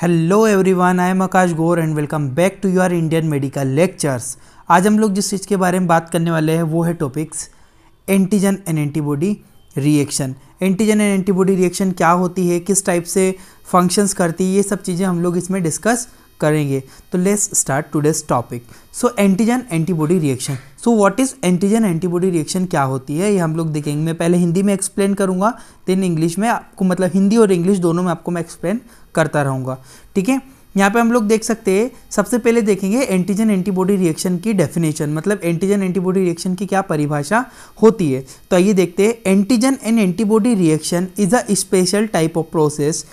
hello everyone I am Akash Gore and welcome back to your Indian medical lectures आज हम लोग जिस चीज़ के बारे में बात करने वाले हैं वो है topics antigen and antibody reaction antigen and antibody reaction क्या होती है किस टाइप से फंक्शंस करती है ये सब चीज़ें हम लोग इसमें डिस्कस करेंगे तो let's start today's topic so antigen antibody reaction so what is antigen antibody reaction क्या होती है ये हम लोग देखेंगे मैं पहले हिंदी में एक्सप्लेन करूँगा देन इंग्लिश में आपको मतलब हिंदी और इंग्लिश दोनों में आपको मैं एक्सप्लेन करता रहूँगा ठीक है यहाँ पे हम लोग देख सकते हैं सबसे पहले देखेंगे एंटीजन एंटीबॉडी रिएक्शन की डेफिनेशन मतलब एंटीजन एंटीबॉडी रिएक्शन की क्या परिभाषा होती है तो आइए देखते हैं antigen and antibody reaction is a special type of process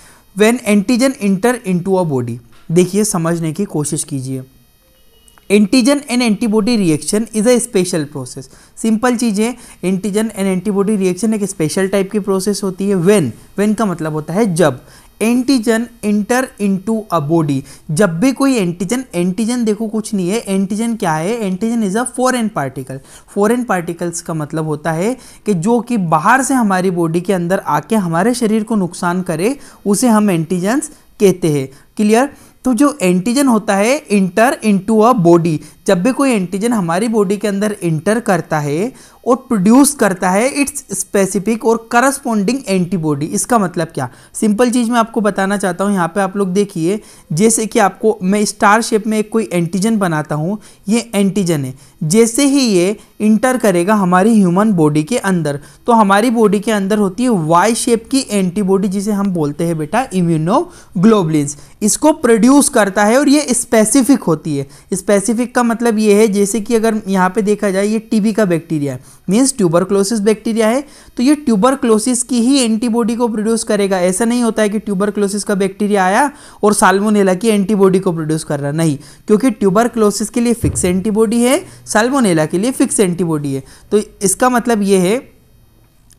when antigen enter into a body देखिए समझने की कोशिश कीजिए antigen and antibody reaction is a special process simple चीज़ है एंटीजन एंड एंटीबॉडी रिएक्शन एक स्पेशल टाइप की process होती है व्हेन व्हेन का मतलब होता है जब antigen enter into a body जब भी कोई एंटीजन एंटीजन देखो कुछ नहीं है एंटीजन क्या है antigen is a foreign particle foreign particles का मतलब होता है कि जो कि बाहर से हमारी बॉडी के अंदर आके हमारे शरीर को नुकसान करे उसे हम एंटीजन्स कहते हैं क्लियर तो जो एंटीजन होता है इंटर इंटू अ बॉडी जब भी कोई एंटीजन हमारी बॉडी के अंदर इंटर करता है और प्रोड्यूस करता है इट्स स्पेसिफिक और करस्पॉन्डिंग एंटीबॉडी इसका मतलब क्या सिंपल चीज़ मैं आपको बताना चाहता हूँ यहाँ पे आप लोग देखिए जैसे कि आपको मैं स्टार शेप में एक कोई एंटीजन बनाता हूँ ये एंटीजन है जैसे ही ये इंटर करेगा हमारी ह्यूमन बॉडी के अंदर तो हमारी बॉडी के अंदर होती है वाई शेप की एंटीबॉडी जिसे हम बोलते हैं बेटा इम्यूनोग्लोबलिन इसको प्रोड्यूस करता है और ये स्पेसिफिक होती है स्पेसिफिक का मतलब मतलब ये है जैसे कि अगर यहाँ पे देखा जाए ये टीबी का बैक्टीरिया है मीन्स ट्यूबरक्लोसिस बैक्टीरिया है तो ये ट्यूबरक्लोसिस की ही एंटीबॉडी को प्रोड्यूस करेगा ऐसा नहीं होता है कि ट्यूबरक्लोसिस का बैक्टीरिया आया और साल्मोनेला की एंटीबॉडी को प्रोड्यूस कर रहा नहीं क्योंकि ट्यूबरक्लोसिस के लिए फिक्स एंटीबॉडी है साल्मोनेला के लिए फिक्स एंटीबॉडी है तो इसका मतलब ये है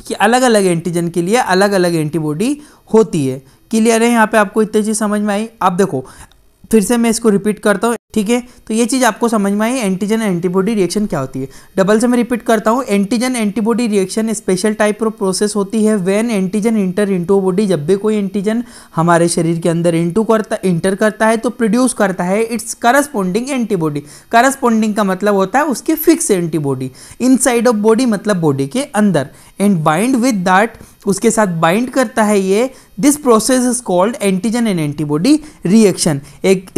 कि अलग अलग एंटीजन के लिए अलग अलग एंटीबॉडी होती है क्लियर है यहाँ पे आपको इतनी चीज़ समझ में आई आप देखो फिर से मैं इसको रिपीट करता हूँ ठीक है तो ये चीज़ आपको समझ में आई एंटीजन एंटीबॉडी रिएक्शन क्या होती है डबल से मैं रिपीट करता हूँ antigen antibody reaction special type of process होती है when antigen enter into body जब भी कोई एंटीजन हमारे शरीर के अंदर इंटू करता इंटर करता है तो प्रोड्यूस करता है इट्स करस्पॉन्डिंग एंटीबॉडी करस्पॉन्डिंग का मतलब होता है उसके fix antibody inside of body मतलब बॉडी के अंदर एंड बाइंड विद दैट उसके साथ बाइंड करता है ये this process is called antigen and antibody reaction एक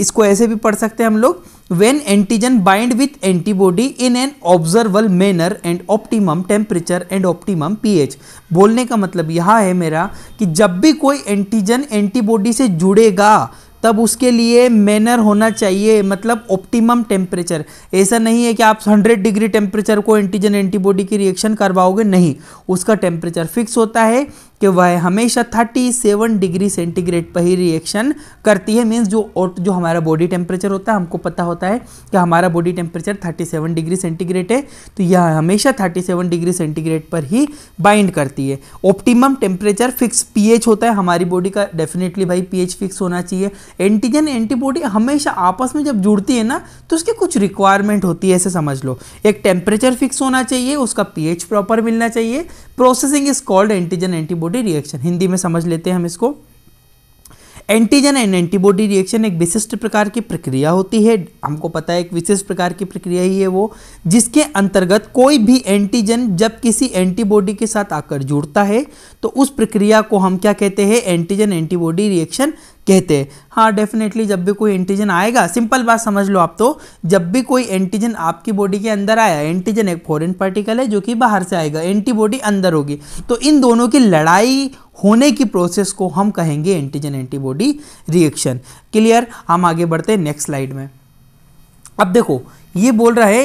इसको ऐसे भी पढ़ सकते हैं हम लोग antigen bind with antibody in an observable manner and optimum temperature and and P H बोलने का मतलब यह है मेरा कि जब भी कोई एंटीजन एंटीबॉडी से जुड़ेगा तब उसके लिए मैनर होना चाहिए मतलब ऑप्टिमम टेम्परेचर ऐसा नहीं है कि आप 100 डिग्री टेम्परेचर को एंटीजन एंटीबॉडी की रिएक्शन करवाओगे नहीं उसका टेम्परेचर फिक्स होता है कि वह हमेशा 37 डिग्री सेंटीग्रेड पर ही रिएक्शन करती है मीन्स जो जो हमारा बॉडी टेम्परेचर होता है हमको पता होता है कि हमारा बॉडी टेम्परेचर 37 डिग्री सेंटीग्रेड है तो यह हमेशा 37 डिग्री सेंटीग्रेड पर ही बाइंड करती है ऑप्टिमम टेम्परेचर फिक्स पीएच होता है हमारी बॉडी का डेफिनेटली भाई पी फिक्स होना चाहिए एंटीजन एंटीबॉडी हमेशा आपस में जब जुड़ती है ना तो उसकी कुछ रिक्वायरमेंट होती है ऐसे समझ लो एक टेम्परेचर फिक्स होना चाहिए उसका पी प्रॉपर मिलना चाहिए processing is called antigen antibody body reaction Hindi में समझ लेते हैं हम इसको एंटीजन एंड एंटीबॉडी रिएक्शन एक विशिष्ट प्रकार की प्रक्रिया होती है हमको पता है एक विशिष्ट प्रकार की प्रक्रिया ही है वो जिसके अंतर्गत कोई भी एंटीजन जब किसी एंटीबॉडी के साथ आकर जुड़ता है तो उस प्रक्रिया को हम क्या कहते हैं एंटीजन एंटीबॉडी रिएक्शन कहते हैं हाँ डेफिनेटली जब भी कोई एंटीजन आएगा सिंपल बात समझ लो आप तो जब भी कोई एंटीजन आपकी बॉडी के अंदर आया एंटीजन एक फॉरेन पार्टिकल है जो कि बाहर से आएगा एंटीबॉडी अंदर होगी तो इन दोनों की लड़ाई होने की प्रोसेस को हम कहेंगे एंटीजन एंटीबॉडी रिएक्शन क्लियर हम आगे बढ़ते हैं नेक्स्ट स्लाइड में अब देखो ये बोल रहा है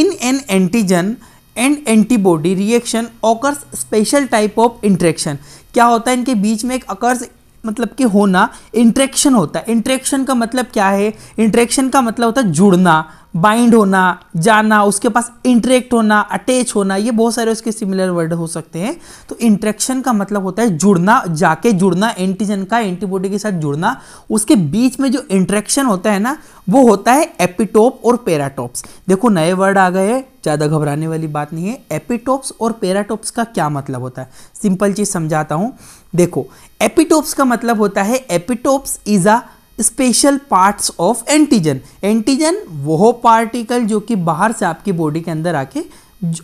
in an antigen and antibody reaction occurs special type of interaction क्या होता है इनके बीच में एक अकर्स मतलब कि होना इंट्रेक्शन होता है इंट्रेक्शन का मतलब क्या है इंट्रेक्शन का मतलब होता है जुड़ना बाइंड होना जाना उसके पास इंटरेक्ट होना अटैच होना ये बहुत सारे उसके सिमिलर वर्ड हो सकते हैं तो इंट्रैक्शन का मतलब होता है जुड़ना जाके जुड़ना एंटीजन का एंटीबॉडी के साथ जुड़ना उसके बीच में जो इंट्रैक्शन होता है ना वो होता है एपिटोप और पेराटोप्स देखो नए वर्ड आ गए ज़्यादा घबराने वाली बात नहीं है एपिटोप्स और पेराटोप्स का क्या मतलब होता है सिंपल चीज़ समझाता हूँ देखो एपिटोप्स का मतलब होता है epitopes is a special parts of antigen antigen वह पार्टिकल जो कि बाहर से आपकी बॉडी के अंदर आके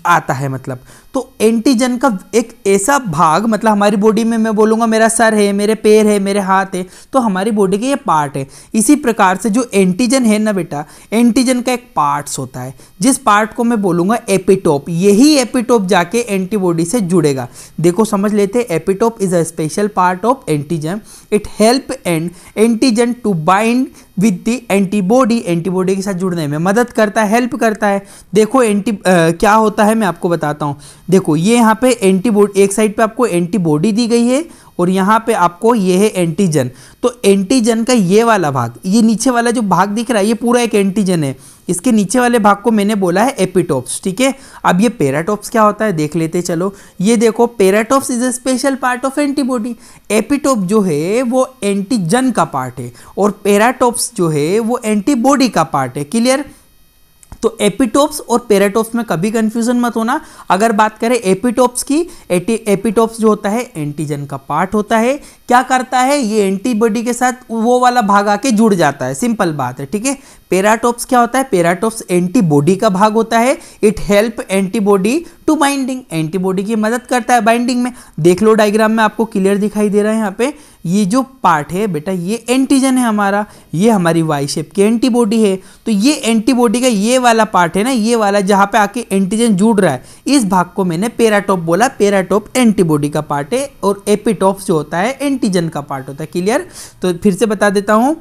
आता है मतलब तो एंटीजन का एक ऐसा भाग मतलब हमारी बॉडी में मैं बोलूँगा मेरा सर है मेरे पैर है मेरे हाथ है तो हमारी बॉडी के ये पार्ट है इसी प्रकार से जो एंटीजन है ना बेटा एंटीजन का एक पार्ट्स होता है जिस पार्ट को मैं बोलूँगा एपिटोप यही एपिटोप जाके एंटीबॉडी से जुड़ेगा देखो समझ लेते हैं epitope is a special part of antigen it help and antigen to bind with the antibody antibody के साथ जुड़ने में मदद करता है हेल्प करता है देखो एंटी क्या होता है मैं आपको बताता हूँ देखो ये यहाँ पे एंटीबॉडी एक साइड पे आपको एंटीबॉडी दी गई है और यहाँ पे आपको ये है एंटीजन तो एंटीजन का ये वाला भाग ये नीचे वाला जो भाग दिख रहा है ये पूरा एक एंटीजन है इसके नीचे वाले भाग को मैंने बोला है एपिटोप्स ठीक है अब ये पेराटोप्स क्या होता है देख लेते चलो ये देखो paratopes is a special part of antibody epitope जो है वो एंटीजन का पार्ट है और पेराटोप्स जो है वो एंटीबॉडी का पार्ट है क्लियर तो एपिटोप्स और पेराटोप्स में कभी कंफ्यूजन मत होना अगर बात करें एपिटोप्स की एपिटोप्स जो होता है एंटीजन का पार्ट होता है क्या करता है ये एंटीबॉडी के साथ वो वाला भाग आके जुड़ जाता है सिंपल बात है ठीक है पेराटोप्स क्या होता है पेराटोप्स एंटीबॉडी का भाग होता है it help antibody to binding antibody की मदद करता है बाइंडिंग में देख लो डायग्राम में आपको क्लियर दिखाई दे रहा है यहाँ पे ये जो पार्ट है बेटा ये एंटीजन है हमारा ये हमारी वाई शेप की एंटीबॉडी है तो ये एंटीबॉडी का ये वाला पार्ट है ना ये वाला जहाँ पे आके एंटीजन जुड़ रहा है इस भाग को मैंने पेराटोप बोला पेराटोप एंटीबॉडी का पार्ट है और एपिटोप्स जो होता है एंटीजन का पार्ट होता है क्लियर तो फिर से बता देता हूँ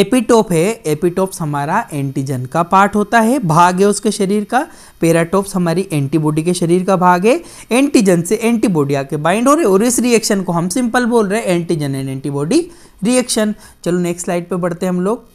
एपिटोप है एपिटोप्स हमारा एंटीजन का पार्ट होता है भाग है उसके शरीर का पेराटोप्स हमारी एंटीबॉडी के शरीर का भाग है एंटीजन से एंटीबॉडी आके बाइंड हो है और इस रिएक्शन को हम सिंपल बोल रहे हैं एंटीजन एंड एंटीबॉडी रिएक्शन चलो नेक्स्ट स्लाइड पे बढ़ते हैं हम लोग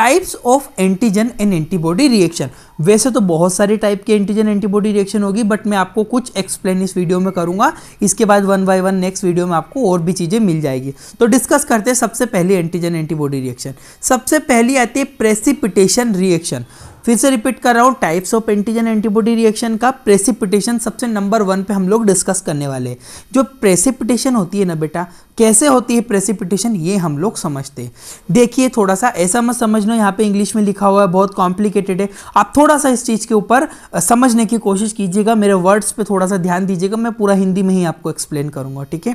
types of antigen and antibody reaction वैसे तो बहुत सारे टाइप की एंटीजन एंटीबॉडी रिएक्शन होगी बट मैं आपको कुछ एक्सप्लेन इस वीडियो में करूंगा इसके बाद one by one next video में आपको और भी चीज़ें मिल जाएगी तो डिस्कस करते हैं सबसे पहले एंटीजन एंटीबॉडी रिएक्शन सबसे पहली आती है प्रेसिपिटेशन रिएक्शन फिर से रिपीट कर रहा हूँ types of antigen antibody reaction का प्रेसिपिटेशन सबसे नंबर वन पे हम लोग डिस्कस करने वाले हैं जो प्रेसिपिटेशन होती है ना बेटा कैसे होती है प्रेसिपिटेशन ये हम लोग समझते हैं देखिए थोड़ा सा ऐसा मत समझ लो यहाँ पे इंग्लिश में लिखा हुआ है बहुत कॉम्प्लिकेटेड है आप थोड़ा सा इस चीज़ के ऊपर समझने की कोशिश कीजिएगा मेरे वर्ड्स पर थोड़ा सा ध्यान दीजिएगा मैं पूरा हिंदी में ही आपको एक्सप्लेन करूँगा ठीक है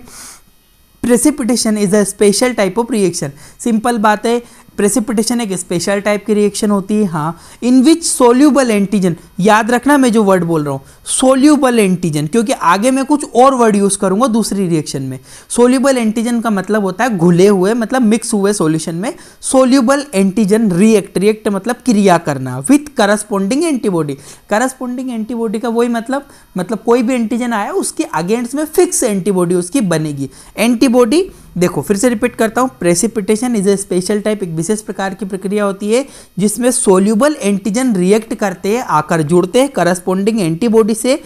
precipitation is a special type of reaction simple बात है प्रेसिपिटेशन एक स्पेशल टाइप की रिएक्शन होती है हाँ इन विच सोल्यूबल एंटीजन याद रखना मैं जो वर्ड बोल रहा हूँ सोल्यूबल एंटीजन क्योंकि आगे मैं कुछ और वर्ड यूज़ करूँगा दूसरी रिएक्शन में सोल्यूबल एंटीजन का मतलब होता है घुले हुए मतलब मिक्स हुए सोल्यूशन में सोल्यूबल एंटीजन रिएक्ट रिएक्ट मतलब क्रिया करना with corresponding antibody corresponding antibody का वही मतलब मतलब कोई भी एंटीजन आया उसके अगेंस्ट में फिक्स एंटीबॉडी उसकी बनेगी एंटीबॉडी देखो फिर से रिपीट करता हूँ precipitation is a special type एक विशेष प्रकार की प्रक्रिया होती है जिसमें सोल्यूबल एंटीजन रिएक्ट करते हैं आकर जुड़ते हैं करस्पोंडिंग एंटीबॉडी से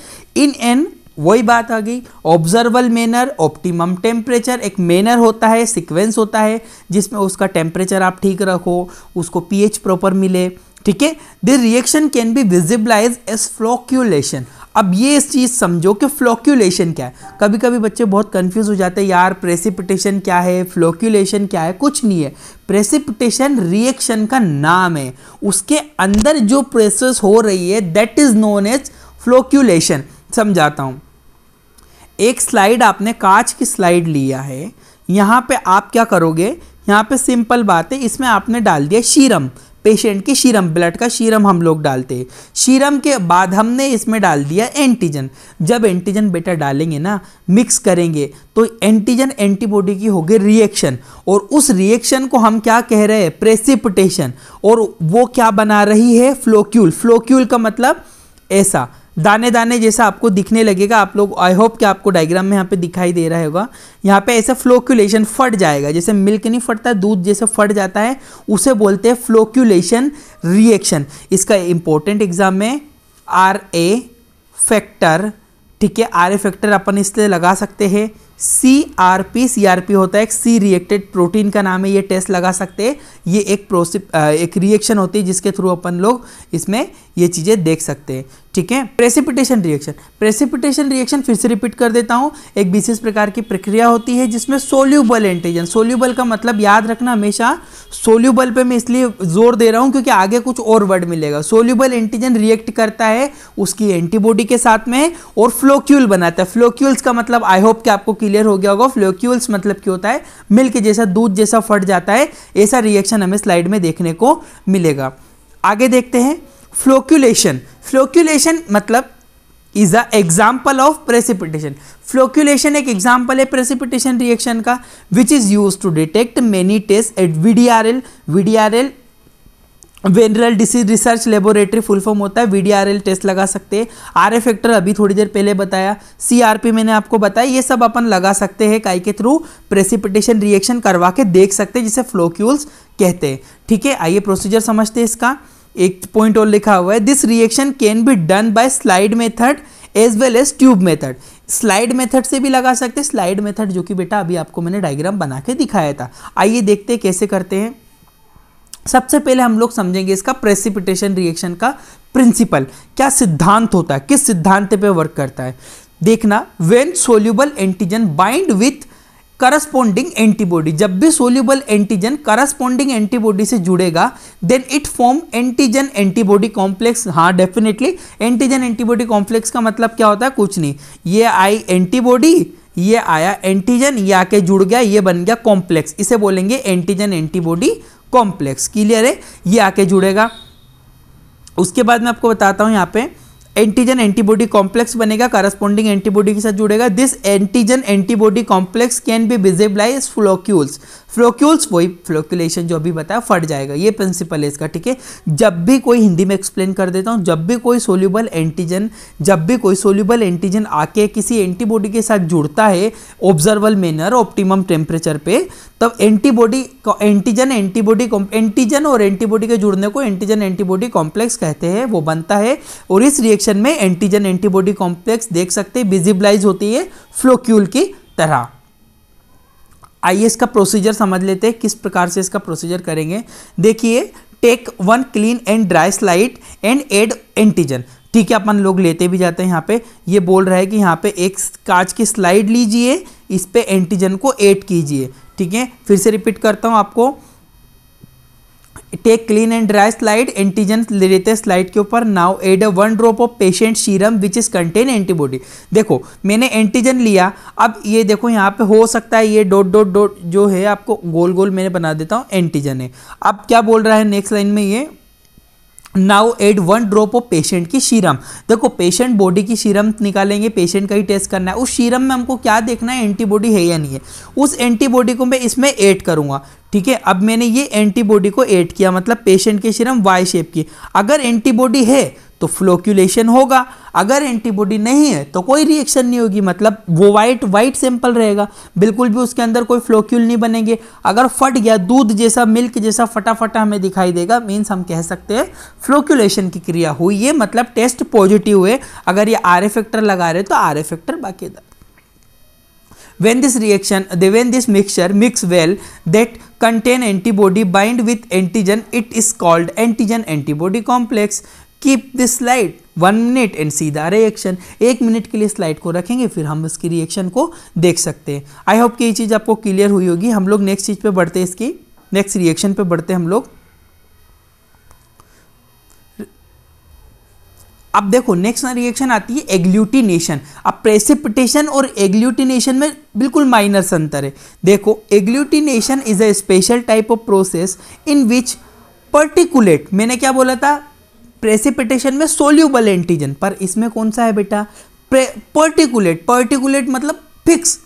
इन एन वही बात आ गई ऑब्जर्वल मैनर ऑप्टिमम टेम्परेचर एक मैनर होता है सिक्वेंस होता है जिसमें उसका टेम्परेचर आप ठीक रखो उसको पी प्रॉपर मिले ठीक है the reaction can be visualise as flocculation अब ये इस चीज़ समझो कि फ्लोक्यूलेशन क्या है कभी कभी बच्चे बहुत कंफ्यूज हो जाते हैं यार प्रेसिपिटेशन क्या है फ्लोक्यूलेशन क्या है कुछ नहीं है प्रेसिपिटेशन रिएक्शन का नाम है उसके अंदर जो प्रोसेस हो रही है that is known as flocculation समझाता हूँ एक स्लाइड आपने कांच की स्लाइड लिया है यहाँ पे आप क्या करोगे यहाँ पे सिंपल बात है इसमें आपने डाल दिया शीरम पेशेंट के शीरम ब्लड का शीरम हम लोग डालते हैं शीरम के बाद हमने इसमें डाल दिया एंटीजन जब एंटीजन बेटा डालेंगे ना मिक्स करेंगे तो एंटीजन एंटीबॉडी की होगी रिएक्शन और उस रिएक्शन को हम क्या कह रहे हैं प्रेसिपिटेशन और वो क्या बना रही है फ्लोक्यूल फ्लोक्यूल का मतलब ऐसा दाने दाने जैसा आपको दिखने लगेगा आप लोग आई होप कि आपको डायग्राम में यहाँ पे दिखाई दे रहा होगा यहाँ पे ऐसा फ्लोक्यूलेशन फट जाएगा जैसे मिल्क नहीं फटता दूध जैसे फट जाता है उसे बोलते हैं फ्लोक्यूलेशन रिएक्शन इसका इंपॉर्टेंट एग्जाम में आर ए फैक्टर ठीक है आर ए फैक्टर अपन इसलिए लगा सकते हैं C R P C R P होता है एक सी रिएक्टेड प्रोटीन का नाम है ये टेस्ट लगा सकते हैं ये एक प्रोसिप एक रिएक्शन होती है जिसके थ्रू अपन लोग इसमें ये चीज़ें देख सकते हैं ठीक है प्रेसिपिटेशन रिएक्शन प्रेसिपिटेशन रिएक्शन फिर से रिपीट कर देता हूँ एक विशेष प्रकार की प्रक्रिया होती है जिसमें सोल्यूबल एंटीजन सोल्यूबल का मतलब याद रखना हमेशा सोल्यूबल पे मैं इसलिए जोर दे रहा हूँ क्योंकि आगे कुछ और वर्ड मिलेगा सोल्यूबल एंटीजन रिएक्ट करता है उसकी एंटीबॉडी के साथ में और फ्लोक्यूल बनाता है फ्लोक्यूल्स का मतलब आई होप कि आपको क्लियर हो गया होगा फ्लोक्यूल्स मतलब क्या होता है मिल्क जैसा दूध जैसा फट जाता है ऐसा रिएक्शन हमें स्लाइड में देखने को मिलेगा आगे देखते हैं फ्लोक्यूलेशन फ्लोक्यूलेशन मतलब is a example of precipitation flocculation एक एग्जाम्पल है प्रेसिपिटेशन रिएक्शन का which is use to detect many test at V D R L V D R L venereal disease research laboratory full form होता है VDRL test लगा सकते हैं R F actor अभी थोड़ी देर पहले बताया सीआरपी मैंने आपको बताया ये सब अपन लगा सकते हैं काई के थ्रू प्रेसिपिटेशन रिएक्शन करवा के देख सकते हैं जिसे फ्लोक्यूल्स कहते हैं ठीक है आइए प्रोसीजर समझते हैं इसका एक पॉइंट और लिखा हुआ है this reaction can be done by slide method as well as tube method slide method से भी लगा सकते हैं स्लाइड मेथड जो कि बेटा अभी आपको मैंने डायग्राम बना के दिखाया था आइए देखते हैं कैसे करते हैं सबसे पहले हम लोग समझेंगे इसका प्रेसिपिटेशन रिएक्शन का प्रिंसिपल क्या सिद्धांत होता है किस सिद्धांत पे वर्क करता है देखना when soluble antigen bind with corresponding antibody जब भी सोल्यूबल एंटीजन करस्पॉन्डिंग एंटीबॉडी से जुड़ेगा then it form antigen antibody complex हाँ डेफिनेटली एंटीजन एंटीबॉडी कॉम्प्लेक्स का मतलब क्या होता है कुछ नहीं ये आई एंटीबॉडी ये आया एंटीजन ये आके जुड़ गया ये बन गया कॉम्प्लेक्स इसे बोलेंगे एंटीजन एंटीबॉडी कॉम्प्लेक्स क्लियर है ये आके जुड़ेगा उसके बाद मैं आपको बताता हूँ यहाँ पे एंटीजन एंटीबॉडी कॉम्प्लेक्स बनेगा कारस्पॉन्डिंग एंटीबॉडी के साथ जुड़ेगा this antigen antibody complex can be visualise floccules floccules वही फ्लोक्यूलेशन जो अभी बताया फट जाएगा ये प्रिंसिपल है इसका ठीक है जब भी कोई हिंदी में एक्सप्लेन कर देता हूँ जब भी कोई सोल्यूबल एंटीजन जब भी कोई सोल्यूबल एंटीजन आके किसी एंटीबॉडी के साथ जुड़ता है ऑब्जर्वल मैनर ऑप्टिमम टेम्परेचर पे तब एंटीबॉडी एंटीजन एंटीबॉडी एंटीजन और एंटीबॉडी के जुड़ने को एंटीजन एंटीबॉडी कॉम्प्लेक्स कहते हैं वो बनता है और इस रिएक्शन में एंटीजन एंटीबॉडी कॉम्प्लेक्स देख सकते हैं विजिबलाइज होती है फ्लोक्यूल की तरह आइए इसका प्रोसीजर समझ लेते हैं किस प्रकार से इसका प्रोसीजर करेंगे देखिए take one clean and dry slide and add antigen ठीक है अपन लोग लेते भी जाते हैं यहाँ पे ये बोल रहा है कि यहाँ पे एक कांच की स्लाइड लीजिए इस पर एंटीजन को एड कीजिए ठीक है फिर से रिपीट करता हूँ आपको take clean and dry slide antigen लेते स्लाइड के ऊपर now add one drop of patient serum which is contain antibody देखो मैंने एंटीजन लिया अब ये देखो यहाँ पे हो सकता है ये डॉट डॉट डॉट जो है आपको गोल गोल मैंने बना देता हूँ एंटीजन है अब क्या बोल रहा है नेक्स्ट लाइन में ये now add one drop of patient की सीरम देखो पेशेंट बॉडी की सीरम निकालेंगे पेशेंट का ही टेस्ट करना है उस सीरम में हमको क्या देखना है एंटीबॉडी है या नहीं है उस एंटीबॉडी को मैं इसमें ऐड करूँगा ठीक है अब मैंने ये एंटीबॉडी को ऐड किया मतलब पेशेंट की सीरम वाई शेप की अगर एंटीबॉडी है तो फ्लोक्यूलेशन होगा अगर एंटीबॉडी नहीं है तो कोई रिएक्शन नहीं होगी मतलब वो वाइट वाइट सैंपल रहेगा बिल्कुल भी उसके अंदर कोई फ्लोक्यूल नहीं बनेंगे अगर फट गया दूध जैसा मिल्क जैसा फटाफटा हमें दिखाई देगा मीन्स हम कह सकते हैं फ्लोक्यूलेशन की क्रिया हुई है मतलब टेस्ट पॉजिटिव है अगर ये आर फैक्टर लगा रहे तो आर फैक्टर बाकी when this reaction they when this mixture mix well that contain antibody bind with antigen it is called antigen antibody complex keep this slide one minute and see the reaction एक मिनट के लिए slide को रखेंगे फिर हम इसकी reaction को देख सकते हैं आई होप कि ये चीज़ आपको क्लियर हुई होगी हम लोग नेक्स्ट चीज़ पे बढ़ते हैं इसकी नेक्स्ट रिएक्शन पे बढ़ते हम लोग अब देखो नेक्स्ट रिएक्शन आती है एग्ल्यूटिनेशन अब प्रेसिपिटेशन और एग्ल्यूटिनेशन में बिल्कुल माइनर अंतर है देखो agglutination is a special type of process in which particulate मैंने क्या बोला था प्रेसिपिटेशन में सोल्यूबल एंटीजन पर इसमें कौन सा है बेटा पर्टिकुलेट पर्टिकुलेट मतलब फिक्स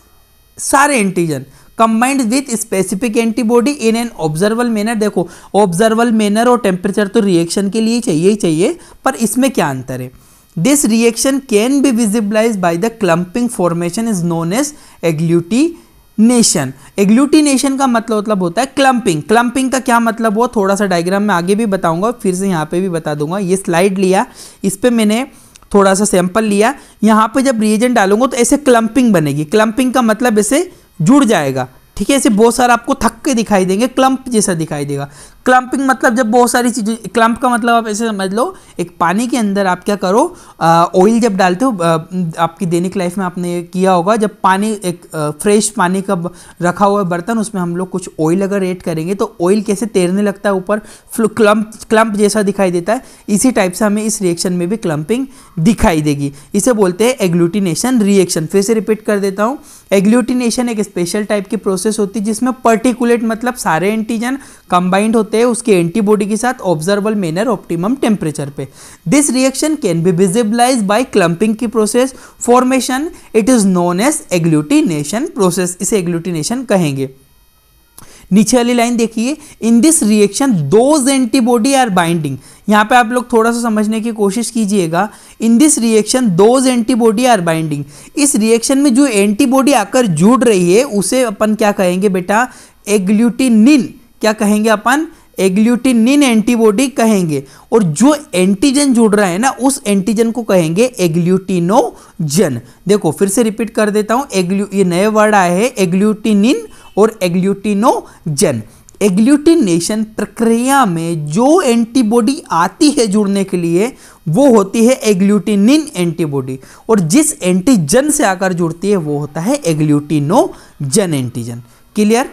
सारे antigen combined with specific antibody in an observable manner देखो ऑब्जर्वल मैनर और टेम्परेचर तो रिएक्शन के लिए चाहिए ही चाहिए पर इसमें क्या अंतर है this reaction can be visualise by the clumping formation is known as agglutination agglutination का मतलब मतलब होता है क्लम्पिंग क्लम्पिंग का क्या मतलब हुआ थोड़ा सा डायग्राम में आगे भी बताऊंगा फिर से यहाँ पे भी बता दूंगा ये स्लाइड लिया इस पर मैंने थोड़ा सा सैंपल लिया यहाँ पे जब रिएजेंट डालूंगा तो ऐसे क्लम्पिंग बनेगी क्लम्पिंग का मतलब ऐसे जुड़ जाएगा ठीक है ऐसे बहुत सारा आपको थक के दिखाई देंगे क्लम्प जैसा दिखाई देगा क्लम्पिंग मतलब जब बहुत सारी चीज़ें क्लम्प का मतलब आप ऐसे समझ लो एक पानी के अंदर आप क्या करो ऑयल जब डालते हो आपकी दैनिक लाइफ में आपने किया होगा जब पानी एक फ्रेश पानी का रखा हुआ बर्तन उसमें हम लोग कुछ ऑयल अगर ऐड करेंगे तो ऑयल कैसे तैरने लगता है ऊपर क्लम्प क्लम्प जैसा दिखाई देता है इसी टाइप से हमें इस रिएक्शन में भी क्लम्पिंग दिखाई देगी इसे बोलते हैं एग्लूटिनेशन रिएक्शन फिर से रिपीट कर देता हूँ एग्लूटिनेशन एक स्पेशल टाइप की प्रोसेस होती है जिसमें पर्टिकुलेट मतलब सारे एंटीजन कंबाइंड होते होते हैं उसके एंटीबॉडी के साथ ऑब्जर्वल मेनर ऑप्टिमम टेम्परेचर पे this reaction can be visualise by clumping की process formation it is known as agglutination process इसे एग्लूटिनेशन कहेंगे नीचे वाली लाइन देखिए in this reaction those antibody are binding यहाँ पे आप लोग थोड़ा सा समझने की कोशिश कीजिएगा in this reaction those antibody are binding इस रिएक्शन में जो एंटीबॉडी आकर जुड़ रही है उसे अपन क्या कहेंगे बेटा एग्ल्यूटिनिन क्या कहेंगे अपन एग्ल्यूटिनिन एंटीबॉडी कहेंगे और जो एंटीजन जुड़ रहा है ना उस एंटीजन को कहेंगे एग्ल्यूटिनोजन देखो फिर से रिपीट कर देता हूं एग्ल्यू ये नए वर्ड आए हैं एग्ल्यूटिनिन और एग्ल्यूटिनोजन एग्ल्यूटिनेशन प्रक्रिया में जो एंटीबॉडी आती है जुड़ने के लिए वो होती है एग्ल्यूटिनिन एंटीबॉडी और जिस एंटीजन से आकर जुड़ती है वो होता है एग्ल्यूटिनोजन एंटीजन क्लियर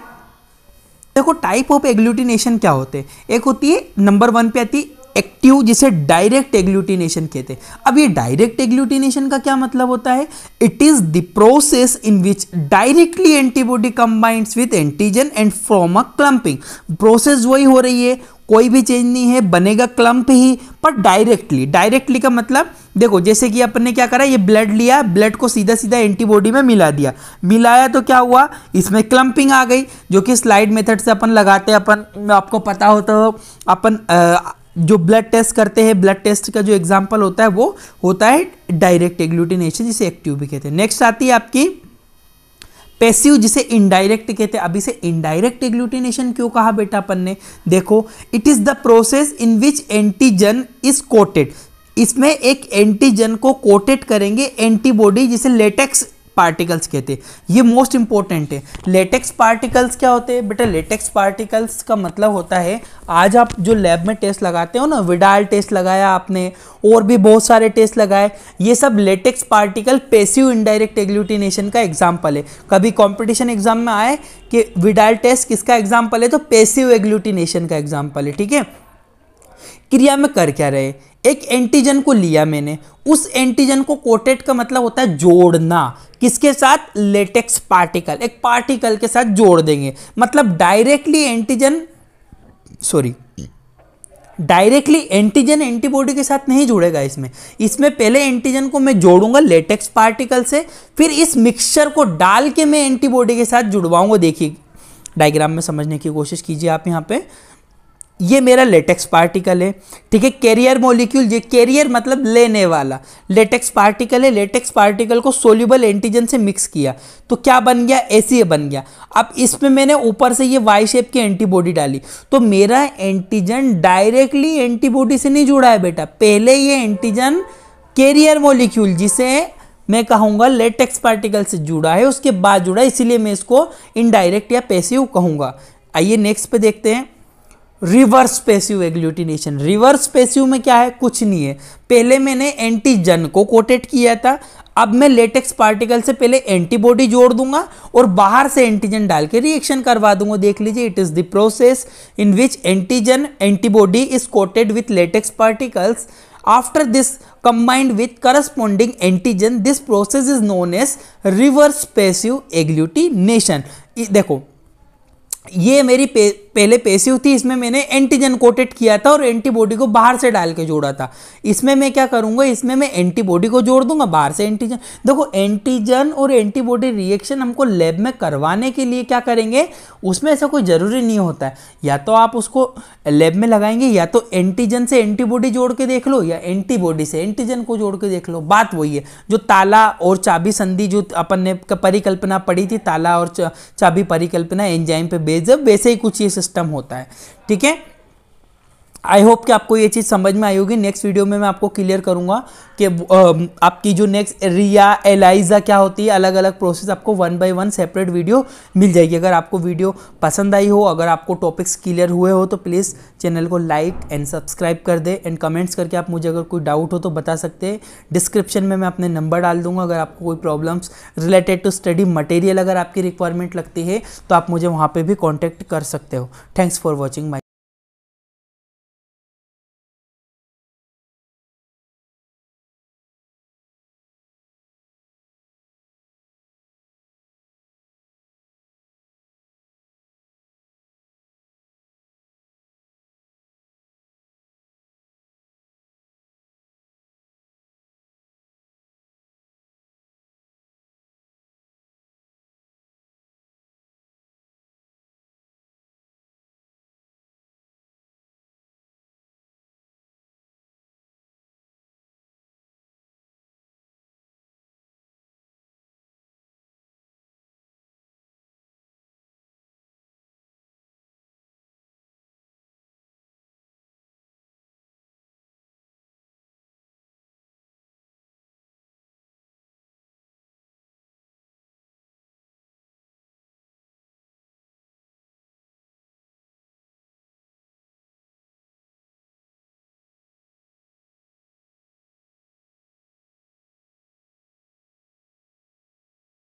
देखो टाइप ऑफ एग्लूटिनेशन क्या होते हैं एक होती है नंबर वन पे आती है एक्टिव जिसे डायरेक्ट एग्लूटिनेशन कहते हैं अब ये डायरेक्ट एग्लूटिनेशन का क्या मतलब होता है it is the process in which directly antibody combined with antigen and form a clumping process वही हो रही है कोई भी चेंज नहीं है बनेगा क्लम्प ही पर डायरेक्टली डायरेक्टली का मतलब देखो जैसे कि अपन ने क्या करा ये ब्लड लिया ब्लड को सीधा सीधा एंटीबॉडी में मिला दिया मिलाया तो क्या हुआ इसमें क्लम्पिंग आ गई जो कि स्लाइड मेथड से अपन लगाते हैं अपन आपको पता हो तो अपन जो ब्लड टेस्ट करते हैं ब्लड टेस्ट का जो एग्जाम्पल होता है वो होता है डायरेक्ट एग्लूटिनेशन जिसे एक्टिव भी कहते हैं नेक्स्ट आती है आपकी पैसिव जिसे इनडायरेक्ट कहते हैं अभी से इनडायरेक्ट एग्लूटिनेशन क्यों कहा बेटा अपन ने देखो it is the process in which antigen is coated इसमें एक एंटीजन को कोटेड करेंगे एंटीबॉडी जिसे लेटेक्स पार्टिकल्स कहते हैं ये मोस्ट इंपॉर्टेंट है लेटेक्स पार्टिकल्स क्या होते हैं बेटा लेटेक्स पार्टिकल्स का मतलब होता है आज आप जो लैब में टेस्ट लगाते हो ना विडाल टेस्ट लगाया आपने और भी बहुत सारे टेस्ट लगाए ये सब latex particle passive indirect agglutination का एग्जाम्पल है कभी कॉम्पिटिशन एग्जाम में आए कि विडाल टेस्ट किसका एग्जाम्पल है तो पेसिव एग्लूटिनेशन का एग्जाम्पल है ठीक है क्रिया में कर क्या रहे एक एंटीजन को लिया मैंने उस एंटीजन को कोटेट का मतलब होता है जोड़ना किसके साथ लेटेक्स पार्टिकल एक पार्टिकल के साथ जोड़ देंगे मतलब directly antigen sorry directly antigen antibody के साथ नहीं जुड़ेगा इसमें इसमें पहले एंटीजन को मैं जोड़ूंगा लेटेक्स पार्टिकल से फिर इस मिक्सचर को डाल के मैं एंटीबॉडी के साथ जुड़वाऊंगा देखिए डायग्राम में समझने की कोशिश कीजिए आप यहाँ पे ये मेरा लेटेक्स पार्टिकल है ठीक है कैरियर मोलिक्यूल ये कैरियर मतलब लेने वाला लेटेक्स पार्टिकल है लेटेक्स पार्टिकल को सोल्यूबल एंटीजन से मिक्स किया तो क्या बन गया ऐसी बन गया अब इसमें मैंने ऊपर से ये वाई शेप की एंटीबॉडी डाली तो मेरा एंटीजन डायरेक्टली एंटीबॉडी से नहीं जुड़ा है बेटा पहले ये एंटीजन कैरियर मोलिक्यूल जिसे मैं कहूँगा लेटेक्स पार्टिकल से जुड़ा है उसके बाद जुड़ा है इसीलिए मैं इसको इनडायरेक्ट या पैसिव कहूँगा आइए नेक्स्ट पर देखते हैं reverse passive agglutination reverse passive में क्या है कुछ नहीं है पहले मैंने एंटीजन को कोटेट किया था अब मैं लेटेक्स पार्टिकल से पहले एंटीबॉडी जोड़ दूंगा और बाहर से एंटीजन डाल के रिएक्शन करवा दूंगा देख लीजिए it is the process in which antigen antibody is coated with latex particles after this combined with corresponding antigen this process is known as reverse passive agglutination देखो ये मेरी पहले पैसिव थी इसमें मैंने एंटीजन कोटेड किया था और एंटीबॉडी को बाहर से डाल के जोड़ा था इसमें मैं क्या करूंगा इसमें मैं एंटीबॉडी को जोड़ दूंगा बाहर से एंटीजन देखो एंटीजन और एंटीबॉडी रिएक्शन हमको लैब में करवाने के लिए क्या करेंगे उसमें ऐसा कोई ज़रूरी नहीं होता है या तो आप उसको लैब में लगाएंगे या तो एंटीजन से एंटीबॉडी जोड़ के देख लो या एंटीबॉडी से एंटीजन को जोड़ के देख लो बात वही है जो ताला और चाबी संधि जो अपन ने परिकल्पना पड़ी थी ताला और चाबी परिकल्पना एंजाइम पे बेजब वैसे ही कुछ ये सिस्टम होता है ठीक है आई होप कि आपको ये चीज़ समझ में आई होगी नेक्स्ट वीडियो में मैं आपको क्लियर करूँगा कि आपकी जो नेक्स्ट रिया एलाइजा क्या होती है अलग अलग प्रोसेस आपको one by one separate video मिल जाएगी अगर आपको वीडियो पसंद आई हो अगर आपको टॉपिक्स क्लियर हुए हो तो प्लीज़ चैनल को लाइक एंड सब्सक्राइब कर दे एंड कमेंट्स करके आप मुझे अगर कोई डाउट हो तो बता सकते हैं डिस्क्रिप्शन में मैं अपने नंबर डाल दूंगा अगर आपको कोई problems related to study material अगर आपकी रिक्वायरमेंट लगती है तो आप मुझे वहाँ पर भी कॉन्टैक्ट कर सकते हो थैंक्स फॉर वॉचिंग माई